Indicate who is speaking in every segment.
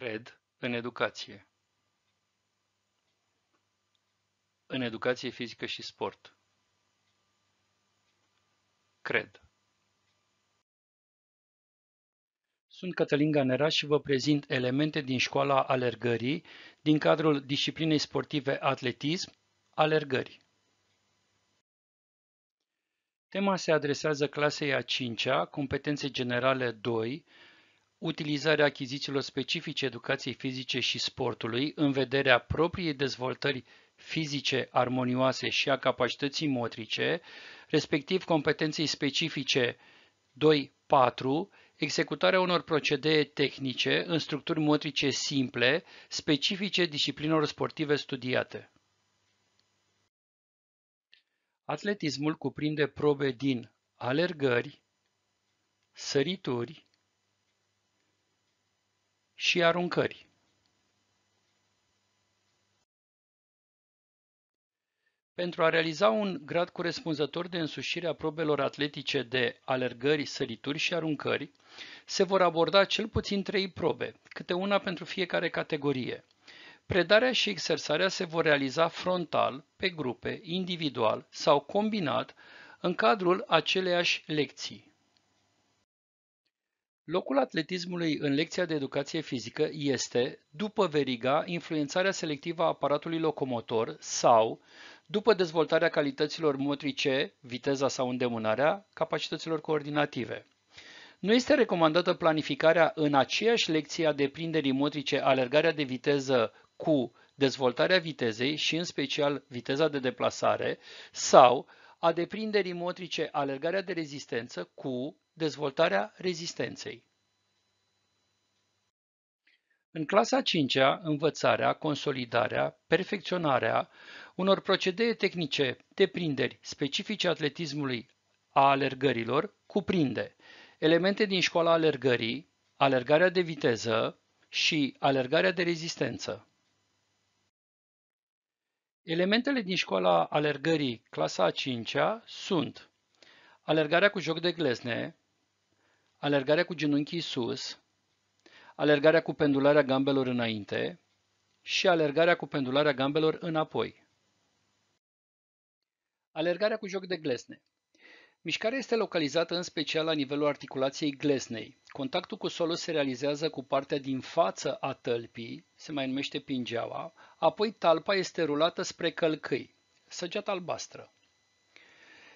Speaker 1: Cred în educație. În educație fizică și sport. Cred. Sunt Cătălin Ganera și vă prezint elemente din școala alergării din cadrul disciplinei sportive atletism, alergări. Tema se adresează clasei a 5-a, competențe generale 2, utilizarea achizițiilor specifice educației fizice și sportului în vederea propriei dezvoltări fizice armonioase și a capacității motrice, respectiv competenței specifice 2.4, executarea unor procedee tehnice în structuri motrice simple, specifice disciplinelor sportive studiate. Atletismul cuprinde probe din alergări, sărituri, și aruncări. Pentru a realiza un grad corespunzător de însușire a probelor atletice de alergări, sărituri și aruncări, se vor aborda cel puțin trei probe, câte una pentru fiecare categorie. Predarea și exersarea se vor realiza frontal, pe grupe, individual sau combinat, în cadrul aceleiași lecții. Locul atletismului în lecția de educație fizică este, după veriga, influențarea selectivă a aparatului locomotor sau, după dezvoltarea calităților motrice, viteza sau îndemânarea, capacităților coordinative. Nu este recomandată planificarea în aceeași lecție a deprinderii motrice, alergarea de viteză cu dezvoltarea vitezei și în special viteza de deplasare sau a deprinderii motrice, alergarea de rezistență cu Dezvoltarea rezistenței În clasa 5-a, învățarea, consolidarea, perfecționarea unor procedee tehnice, de prinderi specifice atletismului a alergărilor, cuprinde elemente din școala alergării, alergarea de viteză și alergarea de rezistență. Elementele din școala alergării clasa a 5-a sunt alergarea cu joc de glezne, alergarea cu genunchii sus, alergarea cu pendularea gambelor înainte și alergarea cu pendularea gambelor înapoi. Alergarea cu joc de glesne. Mișcarea este localizată în special la nivelul articulației glesnei. Contactul cu solul se realizează cu partea din față a tălpii, se mai numește pingeaua, apoi talpa este rulată spre călcâi, săgeata albastră.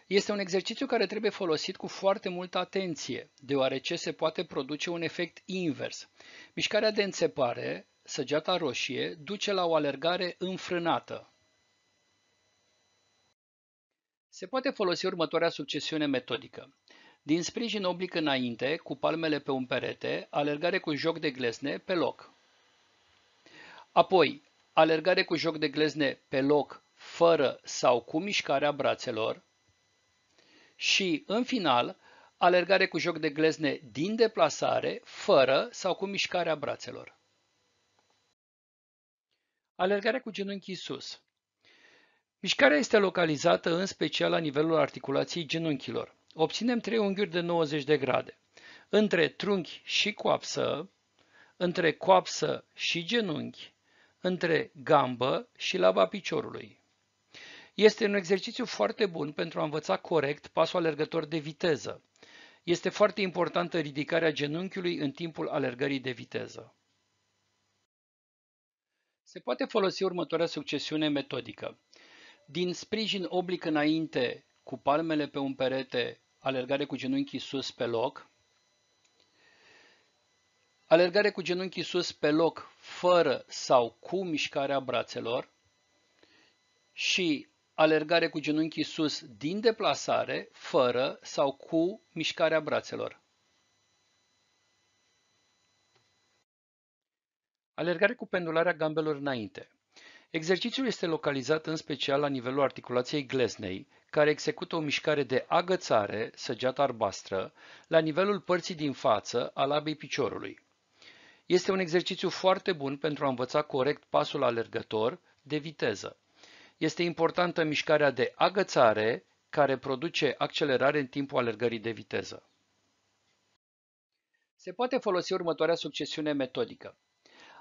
Speaker 1: Este un exercițiu care trebuie folosit cu foarte multă atenție, deoarece se poate produce un efect invers. Mișcarea de înțepare, săgeata roșie, duce la o alergare înfrânată. Se poate folosi următoarea succesiune metodică. Din sprijin oblic înainte, cu palmele pe un perete, alergare cu joc de glezne pe loc. Apoi, alergare cu joc de glezne pe loc, fără sau cu mișcarea brațelor, și, în final, alergare cu joc de glezne din deplasare, fără sau cu mișcarea brațelor. Alergarea cu genunchii sus. Mișcarea este localizată în special la nivelul articulației genunchilor. Obținem trei unghiuri de 90 de grade. Între trunchi și coapsă, între coapsă și genunchi, între gambă și laba piciorului. Este un exercițiu foarte bun pentru a învăța corect pasul alergător de viteză. Este foarte importantă ridicarea genunchiului în timpul alergării de viteză. Se poate folosi următoarea succesiune metodică. Din sprijin oblic înainte, cu palmele pe un perete, alergare cu genunchii sus pe loc, alergare cu genunchii sus pe loc, fără sau cu mișcarea brațelor și alergare cu genunchii sus din deplasare, fără sau cu mișcarea brațelor. Alergare cu pendularea gambelor înainte. Exercițiul este localizat în special la nivelul articulației gleznei, care execută o mișcare de agățare, săgeată arbastră, la nivelul părții din față al abei piciorului. Este un exercițiu foarte bun pentru a învăța corect pasul alergător de viteză. Este importantă mișcarea de agățare, care produce accelerare în timpul alergării de viteză. Se poate folosi următoarea succesiune metodică.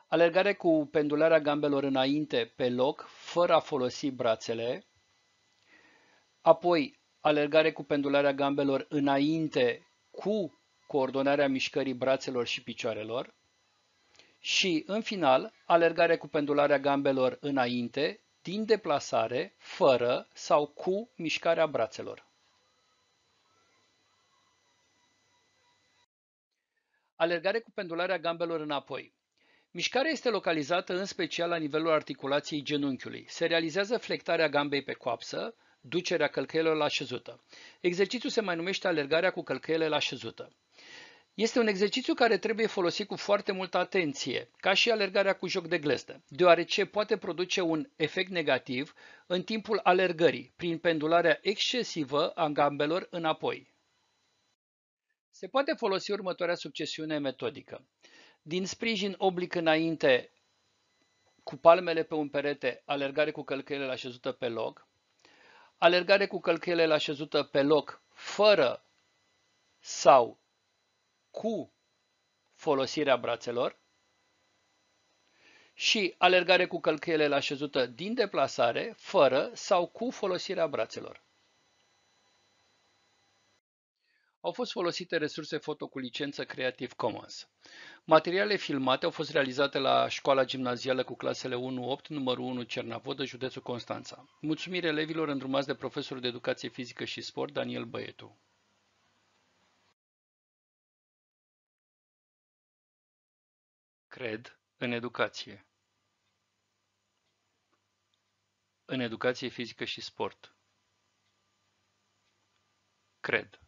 Speaker 1: Alergare cu pendularea gambelor înainte pe loc, fără a folosi brațele, apoi alergare cu pendularea gambelor înainte cu coordonarea mișcării brațelor și picioarelor și, în final, alergare cu pendularea gambelor înainte din deplasare, fără sau cu mișcarea brațelor. Alergare cu pendularea gambelor înapoi. Mișcarea este localizată în special la nivelul articulației genunchiului. Se realizează flectarea gambei pe coapsă, ducerea călcăielor la șezută. Exercițiul se mai numește alergarea cu călcăiele la șezută. Este un exercițiu care trebuie folosit cu foarte multă atenție, ca și alergarea cu joc de glezdă, deoarece poate produce un efect negativ în timpul alergării, prin pendularea excesivă a gambelor înapoi. Se poate folosi următoarea succesiune metodică. Din sprijin oblic înainte, cu palmele pe un perete, alergare cu călcâielele așezută pe loc, alergare cu călcâielele așezută pe loc fără sau cu folosirea brațelor și alergare cu la șezută din deplasare, fără sau cu folosirea brațelor. Au fost folosite resurse foto cu licență Creative Commons. Materiale filmate au fost realizate la școala gimnazială cu clasele 1-8, numărul 1 Cernavodă, județul Constanța. Mulțumire elevilor îndrumați de profesorul de educație fizică și sport Daniel Băietu. Cred în educație. În educație fizică și sport. Cred.